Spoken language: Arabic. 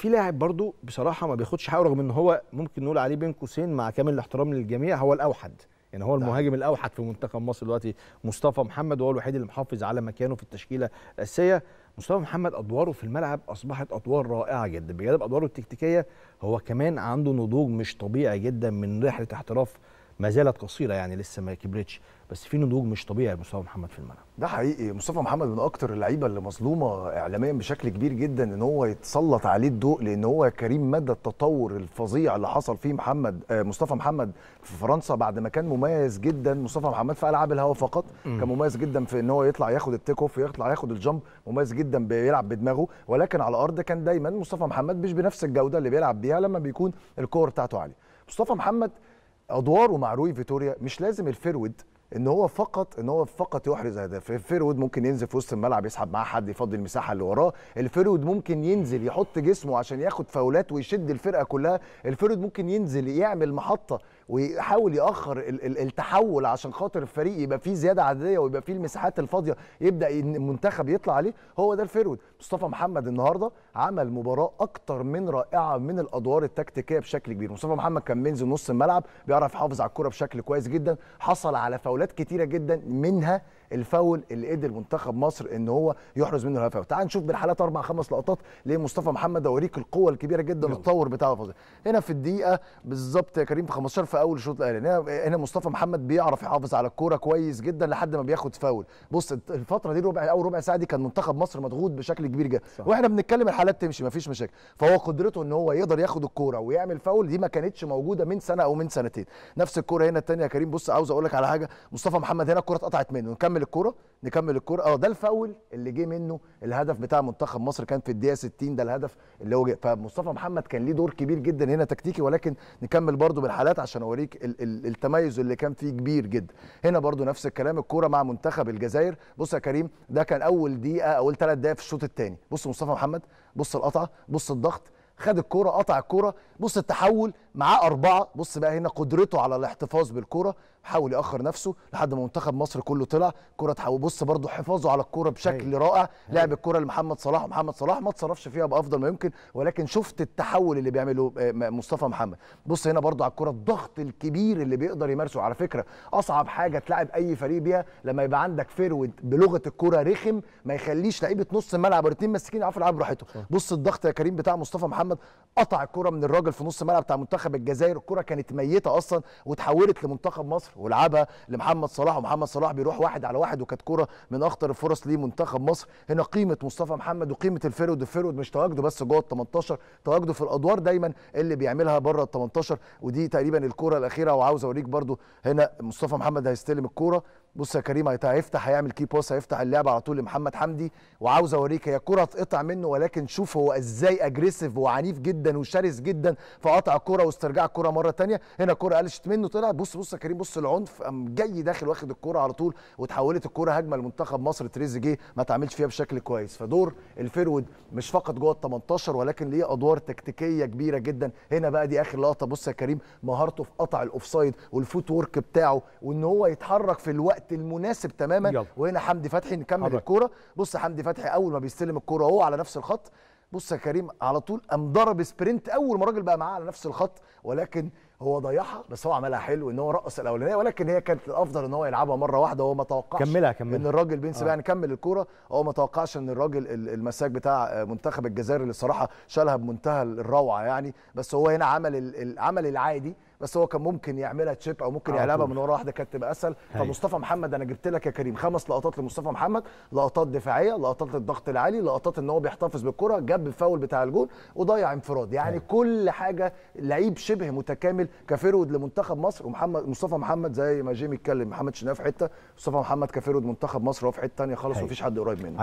في لاعب برضو بصراحه ما بياخدش حقه رغم ان هو ممكن نقول عليه بين قوسين مع كامل الاحترام للجميع هو الاوحد يعني هو المهاجم الاوحد في منتخب مصر دلوقتي مصطفى محمد وهو الوحيد اللي محافظ على مكانه في التشكيله الاساسيه مصطفى محمد ادواره في الملعب اصبحت ادوار رائعه جدا بجانب ادواره التكتيكيه هو كمان عنده نضوج مش طبيعي جدا من رحله احتراف ما زالت قصيره يعني لسه ما كبرتش بس في نضوج مش طبيعي مصطفى محمد في الملعب ده حقيقي مصطفى محمد من اكتر اللعيبه اللي مظلومه اعلاميا بشكل كبير جدا ان هو يتسلط عليه الضوء لان هو كريم مدى التطور الفظيع اللي حصل فيه محمد آه، مصطفى محمد في فرنسا بعد ما كان مميز جدا مصطفى محمد في العاب الهواء فقط م. كان مميز جدا في ان هو يطلع ياخد التيك اوف يطلع ياخد الجامب مميز جدا بيلعب بدماغه ولكن على الارض كان دايما مصطفى محمد مش بنفس الجوده اللي بيلعب بيها لما بيكون الكور بتاعته عاليه مصطفى محمد ادواره مع روي فيتوريا مش لازم الفيرود ان هو فقط ان هو فقط يحرز اهداف الفيرود ممكن ينزل في وسط الملعب يسحب معاه حد يفضي المساحه اللي وراه الفيرود ممكن ينزل يحط جسمه عشان ياخد فاولات ويشد الفرقه كلها الفيرود ممكن ينزل يعمل محطه ويحاول ياخر التحول عشان خاطر الفريق يبقى فيه زياده عدديه ويبقى فيه المساحات الفاضيه يبدا المنتخب يطلع عليه هو ده الفيرود مصطفى محمد النهارده عمل مباراه اكتر من رائعه من الادوار التكتيكيه بشكل كبير مصطفى محمد كان منزل نص الملعب بيعرف يحافظ على الكره بشكل كويس جدا حصل على فاولات كتيره جدا منها الفاول اللي قدر منتخب مصر ان هو يحرز منه الهدف تعال نشوف بالحالات اربع خمس لقطات لمصطفى محمد اوريك القوه الكبيره جدا التطور بتاعه فزي. هنا في الدقيقه بالظبط يا كريم في 15 في اول الشوط الاولاني هنا مصطفى محمد بيعرف يحافظ على الكوره كويس جدا لحد ما بياخد فاول بص الفتره دي ربع اول ربع ساعه دي كان منتخب مصر مضغوط بشكل كبير جدا واحنا بنتكلم الحالات تمشي مفيش مشاكل فهو قدرته ان هو يقدر ياخد الكوره ويعمل فاول دي ما كانتش موجوده من سنه او من سنتين نفس الكوره هنا الثانيه يا كريم بص عاوز اقول لك على حاجه مصطفى محمد هنا الكوره اتقطعت منه نكمل نكمل الكوره نكمل الكوره اه ده الفاول اللي جه منه الهدف بتاع منتخب مصر كان في الدقيقه 60 ده الهدف اللي هو فمصطفى محمد كان ليه دور كبير جدا هنا تكتيكي ولكن نكمل برده بالحالات عشان اوريك ال ال التميز اللي كان فيه كبير جدا هنا برده نفس الكلام الكوره مع منتخب الجزائر بص يا كريم ده كان اول دقيقه اول ثلاث دقائق في الشوط الثاني بص مصطفى محمد بص القطعه بص الضغط خد الكوره قطع الكوره بص التحول معاه اربعه بص بقى هنا قدرته على الاحتفاظ بالكوره حاول ياخر نفسه لحد ما منتخب مصر كله طلع كره تحاول بص برضه حفاظه على الكوره بشكل هي. أيوة. رائع هي. أيوة. لعب الكوره لمحمد صلاح ومحمد صلاح ما اتصرفش فيها بافضل ما يمكن ولكن شفت التحول اللي بيعمله آه، مصطفى محمد بص هنا برضه على الكوره الضغط الكبير اللي بيقدر يمارسه على فكره اصعب حاجه تلعب اي فريق بيها لما يبقى عندك فيرود بلغه الكوره رخم ما يخليش لعيبه نص الملعب الاثنين ماسكين يعرفوا يلعبوا براحتهم بص الضغط يا كريم بتاع مصطفى محمد قطع الكرة من الراجل في نص الملعب بتاع منتخب منتخب الجزائر الكره كانت ميته اصلا وتحولت لمنتخب مصر ولعبها لمحمد صلاح ومحمد صلاح بيروح واحد على واحد وكانت كره من اخطر الفرص لمنتخب مصر هنا قيمه مصطفى محمد وقيمه الفيرود الفيرود مش تواجده بس جوه ال 18 تواجده في الادوار دايما اللي بيعملها بره ال 18 ودي تقريبا الكره الاخيره وعاوز اوريك برده هنا مصطفى محمد هيستلم الكوره بص يا كريم هيفتح هيعمل كي باس هيفتح اللعبه على طول لمحمد حمدي وعاوز اوريك هي كره تقطع منه ولكن شوف هو ازاي اجريسيف وعنيف جدا وشرس جدا فقطع الكوره واسترجع واسترجاع الكره مره ثانيه هنا الكره قلشت منه طلعت بص بص يا كريم بص العنف قام جاي داخل واخد الكره على طول وتحولت الكره هجمه لمنتخب مصر تريزيجيه ما تعملش فيها بشكل كويس فدور الفيرود مش فقط جوه ال 18 ولكن ليه ادوار تكتيكيه كبيره جدا هنا بقى دي اخر لقطه بص يا كريم مهارته في قطع الاوفسايد والفوت ورك بتاعه وان هو يتحرك في الوقت الوقت المناسب تماما يلا. وهنا حمدي فتحي نكمل الكوره بص حمدي فتحي اول ما بيستلم الكوره اهو على نفس الخط بص يا كريم على طول قام ضرب سبرنت اول ما الراجل بقى معاه على نفس الخط ولكن هو ضيعها بس هو عملها حلو ان هو رقص الاولانيه ولكن هي كانت الافضل ان هو يلعبها مره واحده وهو ما توقعش كملها كملها ان الراجل بينسى يعني آه. كمل الكوره هو ما توقعش ان الراجل المساك بتاع منتخب الجزائر اللي صراحه شالها بمنتهى الروعه يعني بس هو هنا عمل العمل العادي بس هو كان ممكن يعملها تشيب او ممكن يلعبها من ورا واحده كانت تبقى اسهل فمصطفى محمد انا جبت لك يا كريم خمس لقطات لمصطفى محمد لقطات دفاعيه لقطات الضغط العالي لقطات ان هو بيحتفظ بالكره جاب الفاول بتاع الجون وضيع انفراد يعني هي. كل حاجه لعيب شبه متكامل كفيرود لمنتخب مصر ومحمد مصطفى محمد زي ما جيمي اتكلم محمد شناف في حته مصطفى محمد كفيرود منتخب مصر هو في حته ثانيه خالص ومفيش حد قريب منه